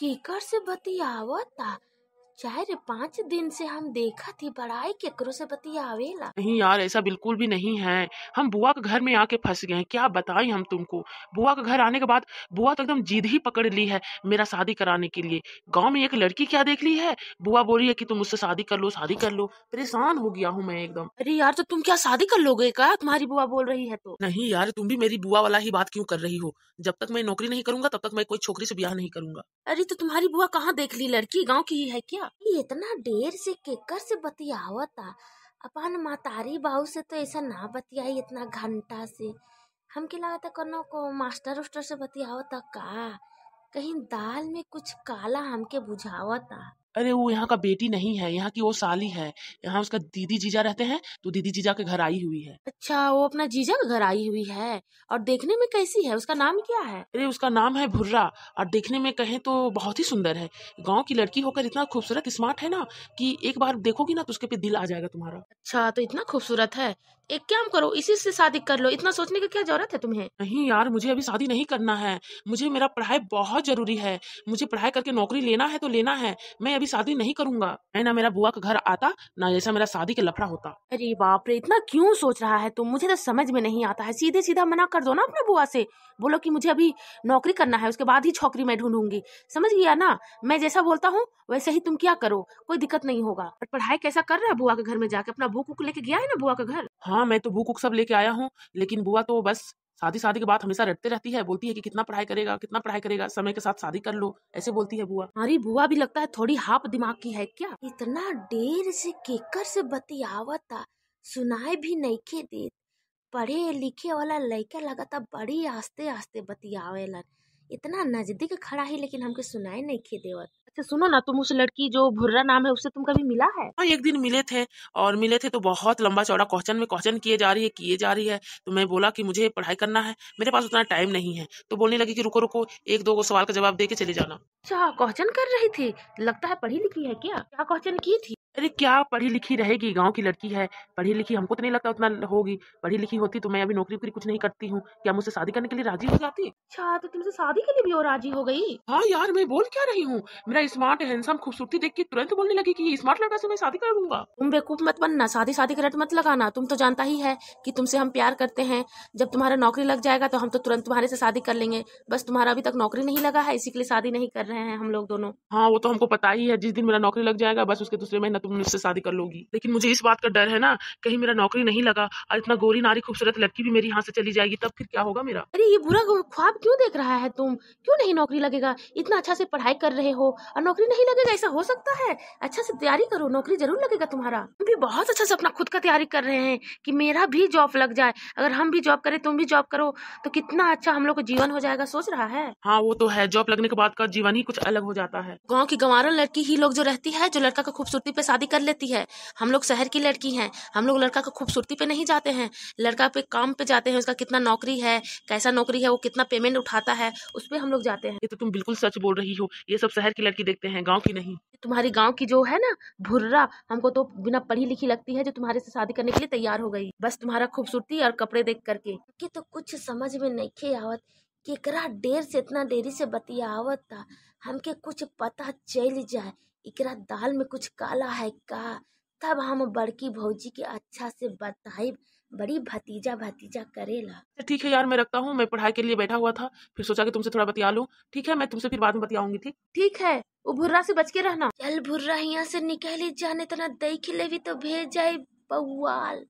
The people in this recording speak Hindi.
केकर से बतियावता चार पाँच दिन से हम देखा थी बड़ाई केकरो से आवेला नहीं यार ऐसा बिल्कुल भी नहीं है हम बुआ के घर में आके फंस गए हैं क्या बताएं हम तुमको बुआ के घर आने के बाद बुआ तो एकदम जीद ही पकड़ ली है मेरा शादी कराने के लिए गाँव में एक लड़की क्या देख ली है बुआ बोल रही है की तुम मुझसे शादी कर लो शादी कर लो परेशान हो गया हूँ मैं एकदम अरे यार तो तुम क्या शादी कर लोगे क्या तुम्हारी बुआ बोल रही है तो नहीं यार तुम भी मेरी बुआ वाला ही बात क्यों कर रही हो जब तक मैं नौकरी नहीं करूंगा तब तक मैं कोई छोकरी से ब्याह नहीं करूंगा अरे तो तुम्हारी बुआ कहाँ देख ली लड़की गाँव की ही है क्या इतना देर से केकर से बतियावता अपन मातारी बाबू से तो ऐसा ना बतियाई इतना घंटा से हमके लगा था कोनो को मास्टर उस्टर से बतियावता का कहीं दाल में कुछ काला हमके बुझावता अरे वो यहाँ का बेटी नहीं है यहाँ की वो साली है यहाँ उसका दीदी जीजा रहते हैं तो दीदी जीजा के घर आई हुई है अच्छा वो अपना जीजा के घर आई हुई है और देखने में कैसी है उसका नाम क्या है अरे उसका नाम है भुर्रा और देखने में कहे तो बहुत ही सुंदर है गाँव की लड़की होकर इतना खूबसूरत स्मार्ट है ना कि एक बार देखोगी ना तो उसके पे दिल आ जाएगा तुम्हारा अच्छा तो इतना खूबसूरत है एक काम करो इसी से शादी कर लो इतना सोचने की क्या जरूरत है तुम्हें नहीं यार मुझे अभी शादी नहीं करना है मुझे मेरा पढ़ाई बहुत जरूरी है मुझे पढ़ाई करके नौकरी लेना है तो लेना है मैं अभी शादी नहीं करूंगा मैं ना मेरा बुआ का घर आता ना जैसा मेरा शादी का लफड़ा होता अरे बाप रे इतना क्यों सोच रहा है तुम मुझे तो समझ में नहीं आता है सीधे सीधा मना कर दो ना अपने बुआ से बोलो कि मुझे अभी नौकरी करना है उसके बाद ही छोकरी मैं ढूंढूंगी समझ गया ना मैं जैसा बोलता हूँ वैसे ही तुम क्या करो कोई दिक्कत नहीं होगा पर पढ़ाई कैसा कर रहा है बुआ के घर में जाके अपना बुक लेके गया है ना बुआ का घर हाँ मैं तो बुक सब लेके आया हूँ लेकिन बुआ तो बस शादी शादी के बाद हमेशा रटते रहती है बोलती है कि कितना पढ़ाई करेगा कितना पढ़ाई करेगा समय के साथ शादी कर लो ऐसे बोलती है बुआ हमारी बुआ भी लगता है थोड़ी हाफ दिमाग की है क्या इतना देर से केकर से बतियावत सुनाए भी नहीं के दे पढ़े लिखे वाला लड़का था बड़ी आस्ते आस्ते लग इतना नजदीक खड़ा ही लेकिन हमको सुनाए नहीं खे देवत अच्छा सुनो ना तुम उस लड़की जो भुर्रा नाम है उससे तुम कभी मिला है हाँ एक दिन मिले थे और मिले थे तो बहुत लंबा चौड़ा क्वेश्चन में क्वेश्चन किए जा रही है किए जा रही है तो मैं बोला कि मुझे पढ़ाई करना है मेरे पास उतना टाइम नहीं है तो बोलने लगी कि रुको रुको एक दो सवाल का जवाब दे के चले जाना अच्छा क्वेश्चन कर रही थी लगता है पढ़ी लिखी है क्या क्या क्वेश्चन की थी अरे क्या पढ़ी लिखी रहेगी गांव की लड़की है पढ़ी लिखी हमको तो नहीं लगता उतना होगी पढ़ी लिखी होती तो मैं अभी नौकरी वोकरी कुछ नहीं करती हूँ क्या मुझसे शादी करने के लिए राजी हो जाती अच्छा तो तुमसे शादी के लिए भी और राजी हो गई हाँ यार मैं बोल क्या रही हूँ मेरा स्मार्ट हैंडसम खूबसूरती देख के तुरंत बोलने लगी की स्मार्ट लड़का से मैं शादी कर लूंगा तुम बेवकूफ मत बनना शादी शादी का रट मत लगाना तुम तो जानता ही है की तुमसे हम प्यार करते हैं जब तुम्हारा नौकरी लग जाएगा तो हम तो तुरंत तुम्हारे से शादी कर लेंगे बस तुम्हारा अभी तक नौकरी नहीं लगा है इसी के लिए शादी नहीं कर रहे हैं हम लोग दोनों हाँ वो तो हमको पता ही है जिस दिन मेरा नौकरी लग जाएगा बस उसके दूसरे महीने तुम मुझसे शादी कर लोगी लेकिन मुझे इस बात का डर है ना कहीं मेरा नौकरी नहीं लगा और इतना गोरी नारी खूबसूरत लड़की भी मेरी यहाँ से चली जाएगी तब फिर क्या होगा मेरा अरे ये बुरा ख्वाब क्यों देख रहा है तुम क्यों नहीं नौकरी लगेगा इतना अच्छा से पढ़ाई कर रहे हो और नौकरी नहीं लगेगा ऐसा हो सकता है अच्छा से तैयारी करो नौकरी जरूर लगेगा तुम्हारा तुम भी बहुत अच्छा से अपना खुद का तैयारी कर रहे हैं की मेरा भी जॉब लग जाए अगर हम भी जॉब करें तुम भी जॉब करो तो कितना अच्छा हम लोग का जीवन हो जाएगा सोच रहा है हाँ वो तो है जॉब लगने के बाद का जीवन ही कुछ अलग हो जाता है गाँव की गंवारा लड़की ही लोग जो रहती है जो लड़का का खूबसूरती पे शादी कर लेती है हम लोग शहर की लड़की हैं हम लोग लड़का को खूबसूरती पे नहीं जाते हैं लड़का पे काम पे जाते हैं उसका कितना नौकरी है कैसा नौकरी है वो कितना पेमेंट उठाता है उस पर हम लोग जाते हैं ये तो तुम बिल्कुल सच बोल रही हो ये सब शहर की लड़की देखते हैं गाँव की नहीं तुम्हारी गाँव की जो है ना भुर्रा हमको तो बिना पढ़ी लिखी लगती है जो तुम्हारे से शादी करने के लिए तैयार हो गई बस तुम्हारा खूबसूरती और कपड़े देख करके तो कुछ समझ में नहीं आवत केकरा देर से इतना देरी से बतियावत था हमके कुछ पता चल जाए इकरा दाल में कुछ काला है का? तब हम बड़की भौजी के अच्छा से बताई बड़ी भतीजा भतीजा करेला अच्छा, ठीक है यार मैं रखता हूँ मैं पढ़ाई के लिए बैठा हुआ था फिर सोचा कि तुमसे थोड़ा बतिया लूँ ठीक है मैं तुमसे फिर बाद में बतियाऊंगी ठीक ठीक है वो भुर्रा से बच के रहना चल भुर्रा यहाँ से निकली जाने तना देख भी तो भेज जाए बउआल